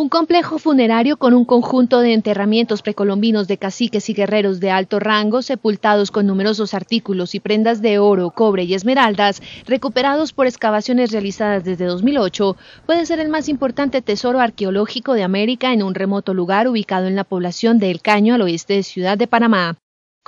Un complejo funerario con un conjunto de enterramientos precolombinos de caciques y guerreros de alto rango, sepultados con numerosos artículos y prendas de oro, cobre y esmeraldas, recuperados por excavaciones realizadas desde 2008, puede ser el más importante tesoro arqueológico de América en un remoto lugar ubicado en la población de El Caño al oeste de Ciudad de Panamá.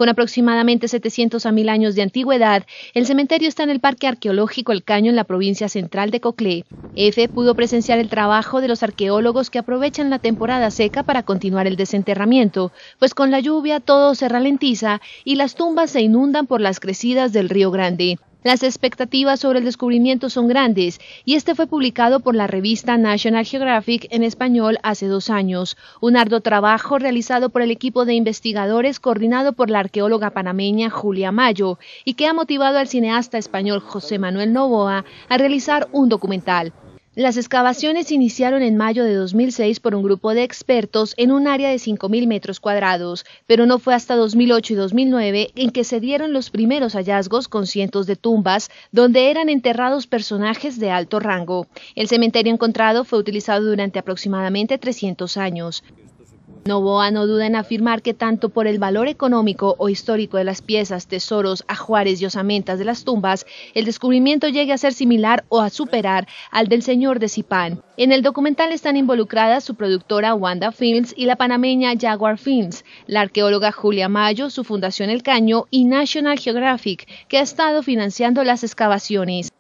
Con aproximadamente 700 a 1000 años de antigüedad, el cementerio está en el Parque Arqueológico El Caño en la provincia central de Coclé. EFE pudo presenciar el trabajo de los arqueólogos que aprovechan la temporada seca para continuar el desenterramiento, pues con la lluvia todo se ralentiza y las tumbas se inundan por las crecidas del Río Grande. Las expectativas sobre el descubrimiento son grandes y este fue publicado por la revista National Geographic en español hace dos años. Un arduo trabajo realizado por el equipo de investigadores coordinado por la arqueóloga panameña Julia Mayo y que ha motivado al cineasta español José Manuel Novoa a realizar un documental. Las excavaciones iniciaron en mayo de 2006 por un grupo de expertos en un área de 5.000 metros cuadrados, pero no fue hasta 2008 y 2009 en que se dieron los primeros hallazgos con cientos de tumbas donde eran enterrados personajes de alto rango. El cementerio encontrado fue utilizado durante aproximadamente 300 años. Novoa no duda en afirmar que tanto por el valor económico o histórico de las piezas, tesoros, ajuares y osamentas de las tumbas, el descubrimiento llegue a ser similar o a superar al del señor de Zipán. En el documental están involucradas su productora Wanda Films y la panameña Jaguar Films, la arqueóloga Julia Mayo, su fundación El Caño y National Geographic, que ha estado financiando las excavaciones.